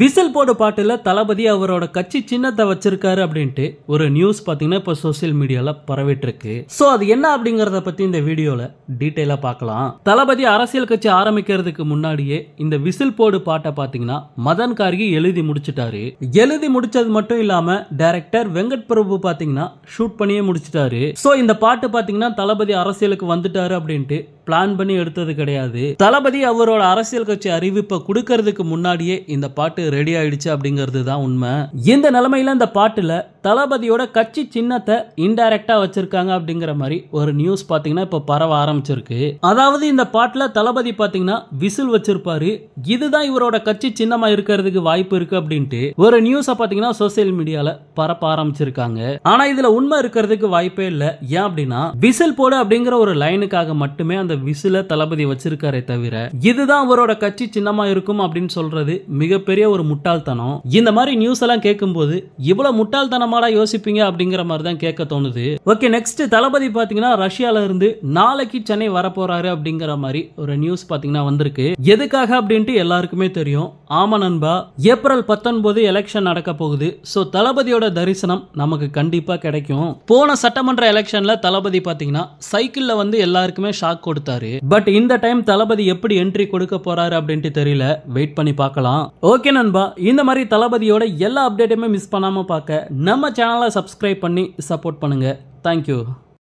whistle போட பாட்டில் தளபதி அவரோட கட்சி சின்னத்தை வச்சிருக்காரு அப்படின்ட்டு ஒரு நியூஸ் பார்த்தீங்கன்னா இப்போ சோசியல் மீடியாவில் இருக்கு ஸோ அது என்ன அப்படிங்கிறத பற்றி இந்த வீடியோவில் டீட்டெயிலாக பார்க்கலாம் தளபதி அரசியல் கட்சி ஆரம்பிக்கிறதுக்கு முன்னாடியே இந்த விசில் போடு பாட்டை பார்த்தீங்கன்னா மதன் கார்கி எழுதி முடிச்சிட்டாரு எழுதி முடிச்சது மட்டும் இல்லாமல் டைரக்டர் வெங்கட் பிரபு பார்த்தீங்கன்னா ஷூட் பண்ணியே முடிச்சிட்டாரு ஸோ இந்த பாட்டு பார்த்தீங்கன்னா தளபதி அரசியலுக்கு வந்துட்டாரு அப்படின்ட்டு பிளான் பண்ணி எடுத்தது கிடையாது தளபதி அவரோட அரசியல் கட்சி அறிவிப்பை கொடுக்கறதுக்கு முன்னாடியே இந்த பாட்டு ரெடி ஆயிடுச்சு அப்படிங்கிறது தான் உண்மை இந்த நிலைமையில இந்த பாட்டுல தளபதியோட கட்சி சின்னத்தை இன்டைரக்டா வச்சிருக்காங்க அப்படிங்கிற மாதிரி ஒரு நியூஸ் பாத்தீங்கன்னா இப்ப பரவ ஆரம்பிச்சிருக்கு அதாவது இந்த பாட்டுல தளபதி பாத்தீங்கன்னா விசில் வச்சிருப்பாரு இதுதான் இவரோட கட்சி சின்னமா இருக்கிறதுக்கு வாய்ப்பு இருக்கு அப்படின்ட்டு ஒரு நியூஸ பாத்தீங்கன்னா சோசியல் மீடியால பரப்ப ஆரம்பிச்சிருக்காங்க ஆனா இதுல உண்மை இருக்கிறதுக்கு வாய்ப்பே இல்லை ஏன் அப்படின்னா விசில் போடு அப்படிங்கிற ஒரு லைனுக்காக மட்டுமே அந்த விசில தளபதி வச்சிருக்காரே தவிர இதுதான் அவரோட கட்சி சின்னமா இருக்கும் அப்படின்னு சொல்றது மிகப்பெரிய ஒரு முட்டாள்தனம் இந்த மாதிரி நியூஸ் எல்லாம் கேட்கும்போது இவ்வளவு முட்டாள்தனமாடா யோசிப்பீங்க அப்படிங்கிற மாதிரி தான் கேட்க தோணுது ஓகே நெக்ஸ்ட் தளபதி பாத்தீங்கன்னா ரஷ்யால இருந்து நாளைக்கு சென்னை வரப்போறாரு அப்படிங்கிற மாதிரி ஒரு நியூஸ் பாத்தீங்கன்னா வந்திருக்கு எதுக்காக அப்படின்ட்டு எல்லாருக்குமே தெரியும் ஆமா நண்பா ஏப்ரல் பத்தொன்பது எலெக்ஷன் நடக்க போகுது ஸோ தளபதியோட தரிசனம் நமக்கு கண்டிப்பாக கிடைக்கும் போன சட்டமன்ற எலெக்ஷன்ல தளபதி பார்த்தீங்கன்னா சைக்கிளில் வந்து எல்லாருக்குமே ஷாக் கொடுத்தாரு பட் இந்த டைம் தளபதி எப்படி என்ட்ரி கொடுக்க போறாரு அப்படின்ட்டு தெரியல வெயிட் பண்ணி பார்க்கலாம் ஓகே நண்பா இந்த மாதிரி தளபதியோட எல்லா அப்டேட்டுமே மிஸ் பண்ணாமல் பார்க்க நம்ம சேனலை சப்ஸ்கிரைப் பண்ணி சப்போர்ட் பண்ணுங்க தேங்க்யூ